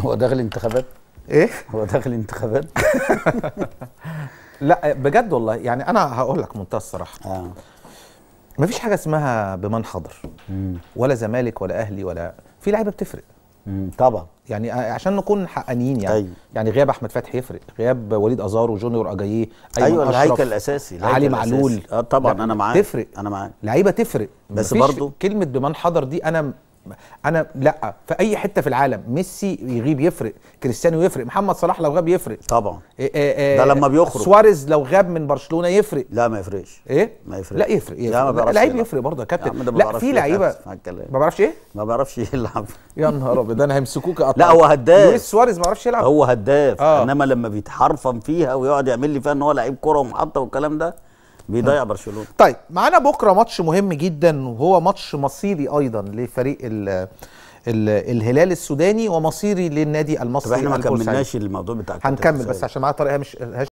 هو داخل انتخابات ايه هو داخل انتخابات لا بجد والله يعني انا هقول لك منتهى الصراحه آه. مفيش حاجه اسمها بمن حضر مم. ولا زمالك ولا اهلي ولا في لعيبه بتفرق مم. طبعا يعني آه، عشان نكون حقانيين يعني أيوة. يعني غياب احمد فتحي يفرق غياب وليد ازارو جونيور اجاييه ايوه الهيكل الاساسي الهيكل علي الأساسي. معلول اه طبعا انا معاك تفرق انا معاك لعيبه تفرق بس برضه كلمه بمن حضر دي انا انا لا في اي حته في العالم ميسي يغيب يفرق كريستيانو يفرق محمد صلاح لو غاب يفرق طبعا إيه إيه, إيه، ده لما بيخرج سواريز لو غاب من برشلونه يفرق لا ما يفرقش ايه ما يفرق لا يفرق, يفرق. لا ما بيعرفش لعيب يفرق برضه يا كابتن لا في لعيبه ما بعرفش ايه ما بعرفش يلعب يا نهار ابيض انا هيمسكوك قطع لا هو هداف لويس سواريز ما بيعرفش يلعب هو هداف آه. انما لما بيتحرفم فيها ويقعد يعمل لي فيها ان هو لعيب كوره ومحطه والكلام ده بيضيع نعم. برشلونه طيب معانا بكره ماتش مهم جدا وهو ماتش مصيري ايضا لفريق الـ الـ الهلال السوداني ومصيري للنادي المصري طب احنا ما كملناش الموضوع بتاع هنكمل بس عشان معايا طارق هامش